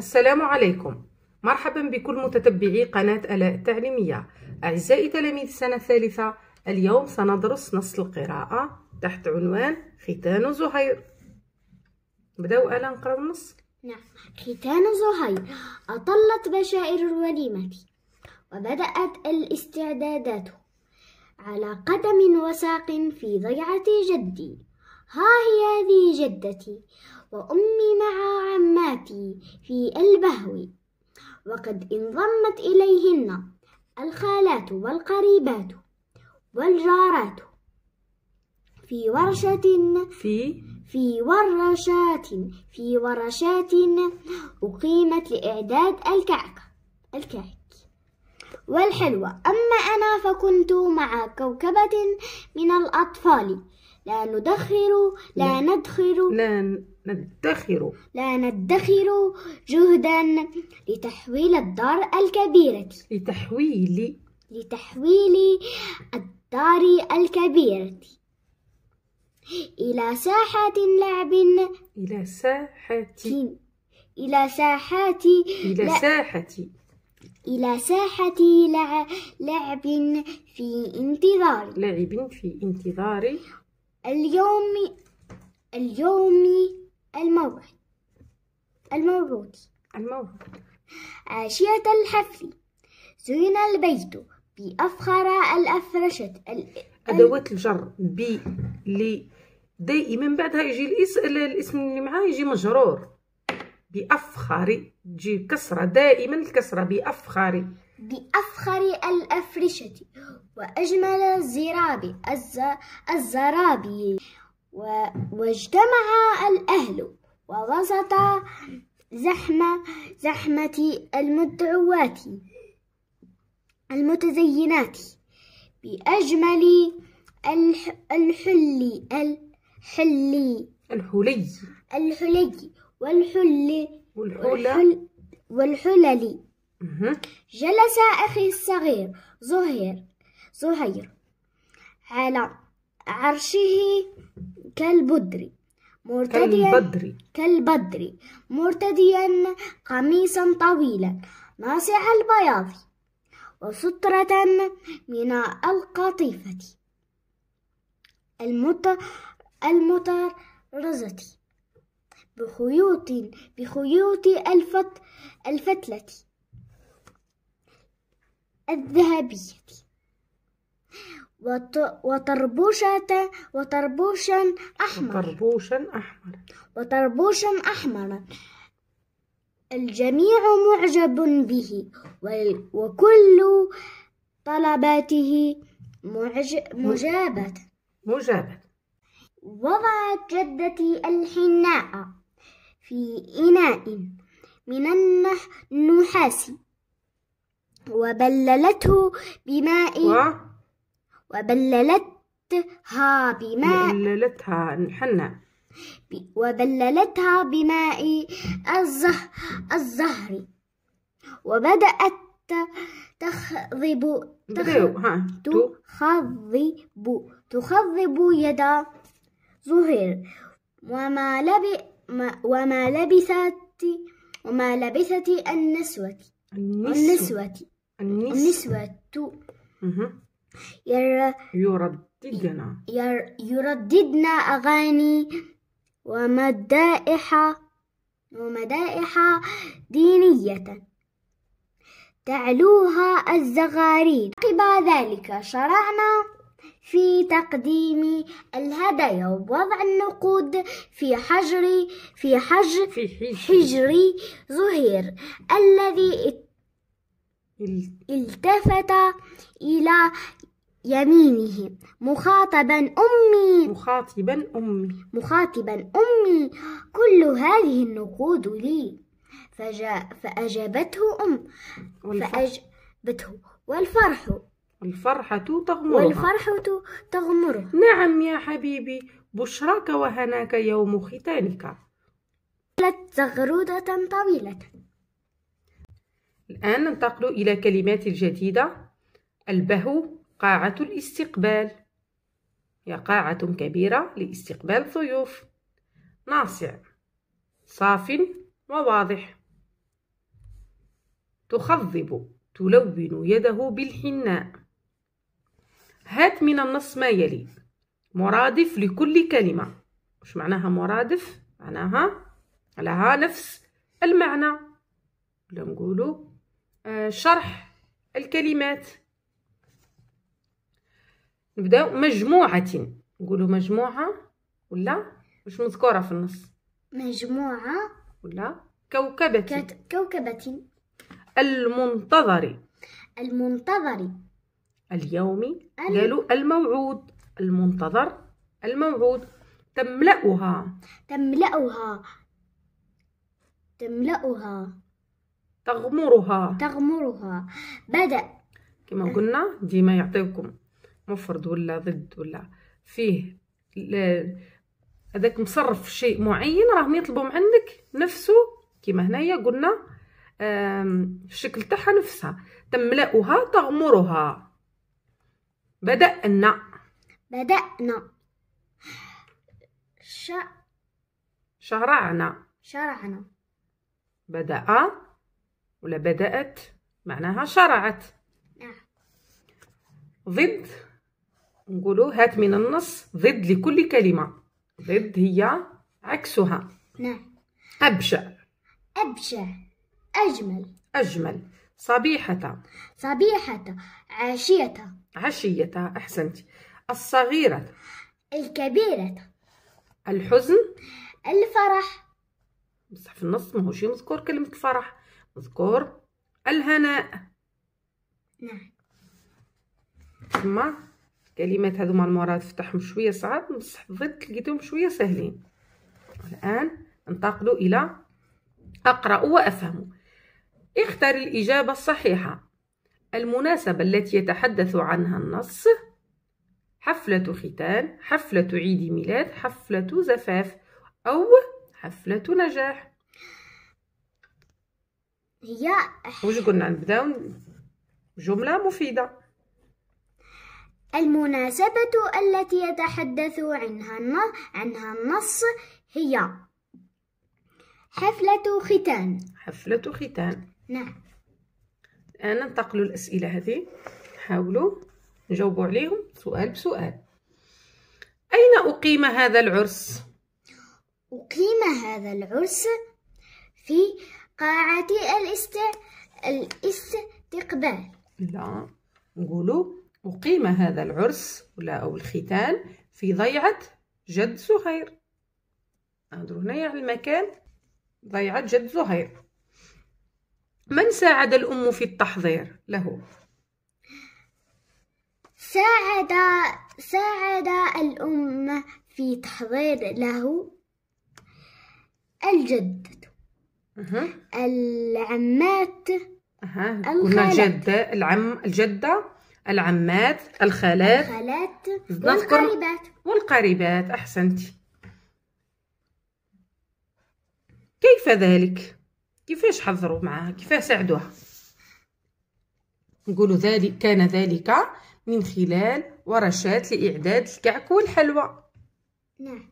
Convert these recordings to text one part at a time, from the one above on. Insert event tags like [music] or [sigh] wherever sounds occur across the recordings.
السلام عليكم مرحبا بكل متتبعي قناة ألاء التعليمية أعزائي تلاميذ السنة الثالثة اليوم سندرس نص القراءة تحت عنوان ختان زهير بدأوا ألا نقرأ النص نعم ختان زهير أطلت بشائر الوليمة وبدأت الاستعدادات على قدم وساق في ضيعة جدي ها هي ذي جدتي وأمي مع عماتي في البهو وقد انضمت إليهن الخالات والقريبات والجارات في ورشة في في ورشات في ورشات أقيمت لإعداد الكعك الكعك والحلوى أما أنا فكنت مع كوكبة من الأطفال لا ندخر لا ندخر لا ندخر لا ندخر جهدا لتحويل الدار الكبيرة لتحويل لتحويل الدار الكبيرة إلى ساحة لعب إلى ساحة إلى ساحة إلى ساحة إلى ساحة لعب في انتظار لعب في انتظار اليوم اليوم الموعد الموعود الموعود عشية الحفل زين البيت بأفخر الأفرشة أدوات الجر بي لي دائما من بعدها يجي الاسم اللي معاه يجي مجرور بأفخر تجي كسرة دائما الكسرة بأفخر بأفخر الأفرشة وأجمل الزراب الزرابي واجتمع الأهل ووسط زحمة زحمة المدعوات المتزينات بأجمل الحلي الحلي الحلي الحلي والحل والحلل والحلل جلس أخي الصغير زهير زهير على عرشه كالبدري مرتديا كالبدري كالبدري مرتديا قميصا طويلا ناصع البياض وسترة من القطيفة المطرزة بخيوط بخيوط الفت الفتلة الذهبية وطربوشة وطربوشا أحمر وطربوشا أحمر وطربوشا أحمر الجميع معجب به وكل طلباته مجابة مجابة وضعت جدتي الحناء في إناء من النحاس وبللته بماء و... وبللتها بماء بللتها الحنة ب... وبللتها بماء الزه... الزهر وبدأت تخضب تخضب تخضب يد زهر وما لبثت وما لبثت النسوة النسوة النسوة ير... يرددن ير... أغاني ومدائح ومدائح دينية تعلوها الزغاريد عقب ذلك شرعنا في تقديم الهدايا ووضع النقود في حجر في حجر في حجر زهير الذي التفت إلى يمينه مخاطبا أمي مخاطبا أمي مخاطبا أمي كل هذه النقود لي فجاء فأجابته أم فأجابته والفرح الفرحة تغمرها والفرحة تغمره نعم يا حبيبي بشراك وهناك يوم ختانك قالت زغرودة طويلة الآن ننتقل إلى كلمات الجديدة البهو قاعة الاستقبال هي قاعة كبيرة لاستقبال ضيوف ناصع صاف وواضح تخضب تلون يده بالحناء هات من النص ما يلي مرادف لكل كلمة وش معناها مرادف معناها لها نفس المعنى نقولو آه، شرح الكلمات نبداو مجموعة نقولوا مجموعة ولا مش مذكورة في النص مجموعة ولا كوكبة كت... كوكبة المنتظر المنتظر اليومي ال... قالوا الموعود المنتظر الموعود تملأها تملأها تملأها تغمرها تغمرها بدأ كما قلنا ديما يعطيكم مفرد ولا ضد ولا فيه هذاك مصرف شيء معين راهم يطلبوا من عندك نفسه كما هنايا قلنا الشكل تاعها نفسها تملأها تغمرها بدأنا بدأنا ش... شرعنا شرعنا بدأ ولا بدأت معناها شرعت نعم ضد نقولوا هات من النص ضد لكل كلمة ضد هي عكسها نعم أبشع أبشع أجمل أجمل صبيحة صبيحة عشية عشية أحسنت الصغيرة الكبيرة الحزن الفرح بصح في النص ماهوش مذكور كلمة الفرح اذكر الهناء نعم تما الكلمات هذوما المرات فتحهم شويه صعب بصح ضد لقيتهم شويه سهلين الان انتقلوا الى اقرا وافهم اختر الاجابه الصحيحه المناسبه التي يتحدث عنها النص حفله ختان حفله عيد ميلاد حفله زفاف او حفله نجاح هي واش قلنا نبداو جمله مفيده المناسبة التي يتحدث عنها عنها النص هي حفلة ختان حفلة ختان نعم الآن ننتقلوا الأسئلة هذه حاولوا نجاوبوا عليهم سؤال بسؤال أين أقيم هذا العرس؟ أقيم هذا العرس في قاعة الاست... الاستقبال لا نقولوا أقيم هذا العرس ولا أو الختان في ضيعة جد زهير نهضرو هنايا على المكان ضيعة جد زهير من ساعد الأم في التحضير له؟ ساعد ساعد الأم في تحضير له الجد العمات أه. قلنا الجدة العم الجدة العمات الخالات الخالات والقريبات والقريبات أحسنتي كيف ذلك؟ كيفاش حضروا معها؟ كيفاش ساعدوها؟ نقولوا ذلك كان ذلك من خلال ورشات لإعداد الكعك والحلوى نعم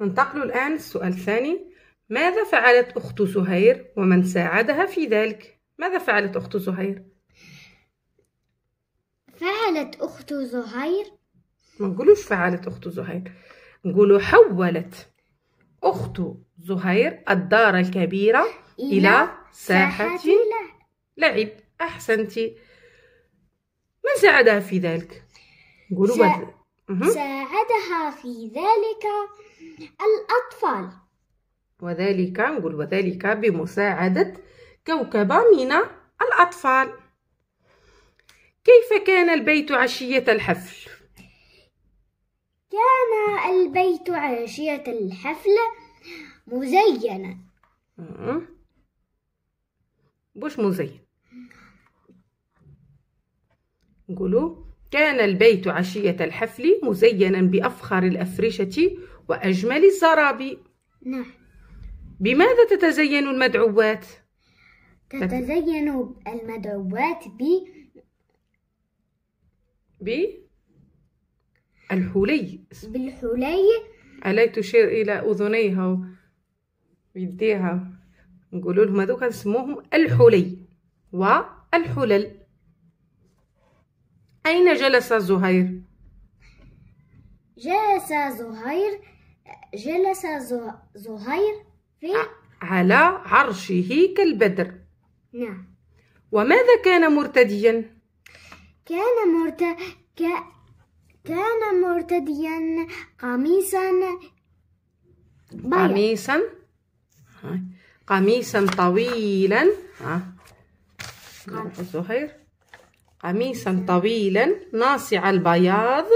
ننتقل الآن السؤال الثاني ماذا فعلت أخت زهير ومن ساعدها في ذلك؟ ماذا فعلت أخت زهير؟ فعلت أخت زهير ما نقولوش فعلت أخت زهير نقولوا حولت أخت زهير الدار الكبيرة إلى, إلى ساحة, لعب أحسنتي من ساعدها في ذلك؟ نقولوا ساعدها في ذلك الأطفال وذلك نقول وذلك بمساعدة كوكب من الأطفال كيف كان البيت عشية الحفل؟ كان البيت عشية الحفل مزينا بوش مزين؟ نقولوا كان البيت عشية الحفل مزينا بأفخر الأفرشة وأجمل الزرابي نعم بماذا تتزين المدعوات؟ تتزين المدعوات ب ب الحلي بالحلي ألا تشير إلى أذنيها ويديها نقول لهم هذوك نسموهم الحلي والحلل أين جلس زهير؟ جلس زهير جلس زهير إيه؟ على عرشه كالبدر نعم وماذا كان مرتديا كان مرت ك... كان مرتديا قميصا بيض. قميصا قميصا طويلا زهير قميصا طويلا ناصع البياض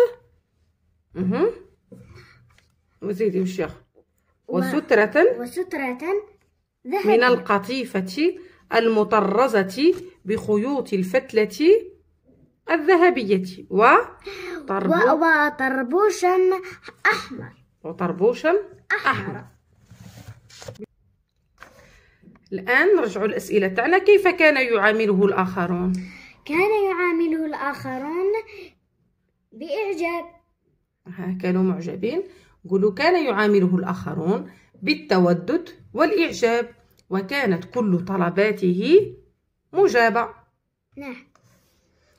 اها وزيدي وشيخ وسترة وسترة ذهبية من القطيفة المطرزة بخيوط الفتلة الذهبية و وطربوشا أحمر وطربوشا أحمر, أحمر. الآن نرجعوا الأسئلة تاعنا كيف كان يعامله الآخرون؟ كان يعامله الآخرون بإعجاب كانوا معجبين قولوا كان يعامله الآخرون بالتودد والإعجاب وكانت كل طلباته مجابة نعم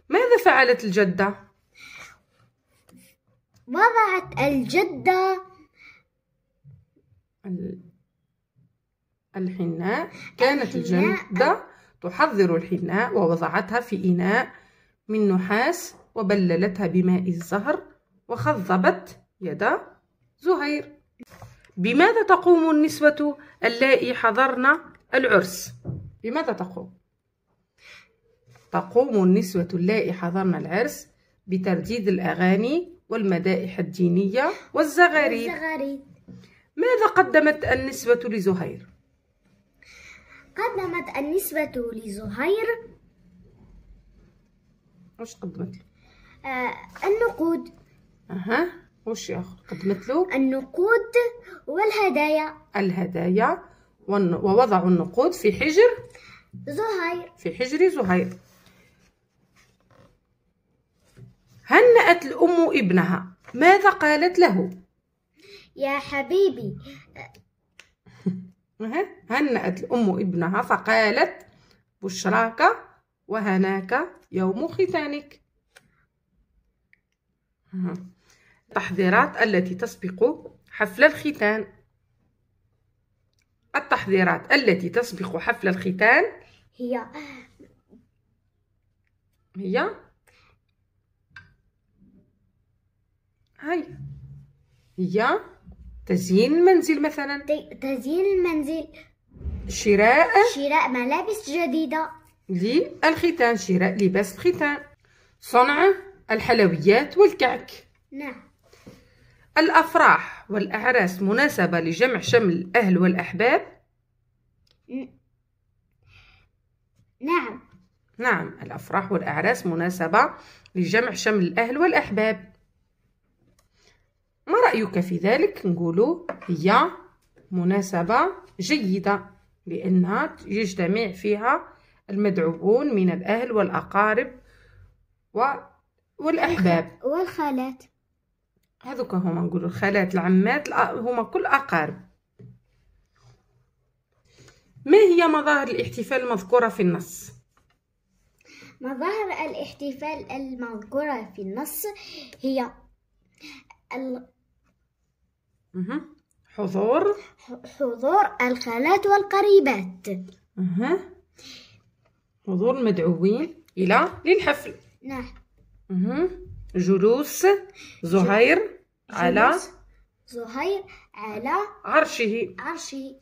ماذا فعلت الجدة؟ وضعت الجدة الحناء كانت الحناء. الجدة تحضر الحناء ووضعتها في إناء من نحاس وبللتها بماء الزهر وخضبت يد زهير بماذا تقوم النسوة اللائي حضرن العرس بماذا تقوم تقوم النسوة اللائي حضرن العرس بترديد الأغاني والمدائح الدينية والزغاريد ماذا قدمت النسوة لزهير؟ قدمت النسوة لزهير وش قدمت له؟ آه النقود أها وش ياخذ قدمت له النقود والهدايا الهدايا ووضعوا النقود في حجر زهير في حجر زهير هنأت الأم ابنها ماذا قالت له يا حبيبي [laughs] هنأت الأم ابنها فقالت بشراك وهناك يوم ختانك [laughs] التحضيرات التي تسبق حفل الختان التحضيرات التي تسبق حفل الختان هي هي هاي هي تزيين المنزل مثلا تزيين المنزل شراء شراء ملابس جديدة للختان شراء لباس الختان صنع الحلويات والكعك نعم الأفراح والأعراس مناسبة لجمع شمل الأهل والأحباب نعم نعم الأفراح والأعراس مناسبة لجمع شمل الأهل والأحباب ما رأيك في ذلك نقول هي مناسبة جيدة لأنها يجتمع فيها المدعوون من الأهل والأقارب والأحباب والخالات هذوك هما نقولوا الخالات العمات هما كل اقارب ما هي مظاهر الاحتفال المذكوره في النص مظاهر الاحتفال المذكوره في النص هي ال... حضور حضور الخالات والقريبات اها حضور المدعوين إلى للحفل نعم اها جلوس زهير على زهير على عرشه عرشه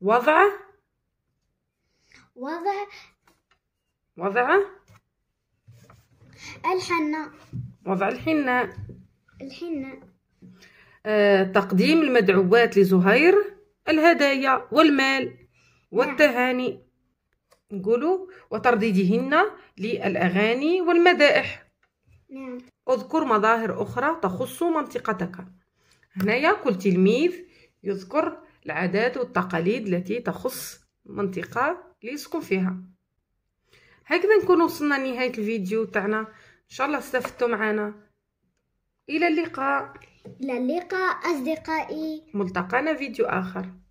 وضع وضع وضع الحنة وضع الحنة الحنة آه تقديم المدعوات لزهير الهدايا والمال نعم. والتهاني نقولوا وترديدهن للأغاني والمدائح نعم. اذكر مظاهر أخرى تخص منطقتك هنايا كل تلميذ يذكر العادات والتقاليد التي تخص منطقة اللي يسكن فيها هكذا نكون وصلنا لنهاية الفيديو تاعنا إن شاء الله استفدتوا معنا إلى اللقاء إلى اللقاء أصدقائي ملتقانا فيديو آخر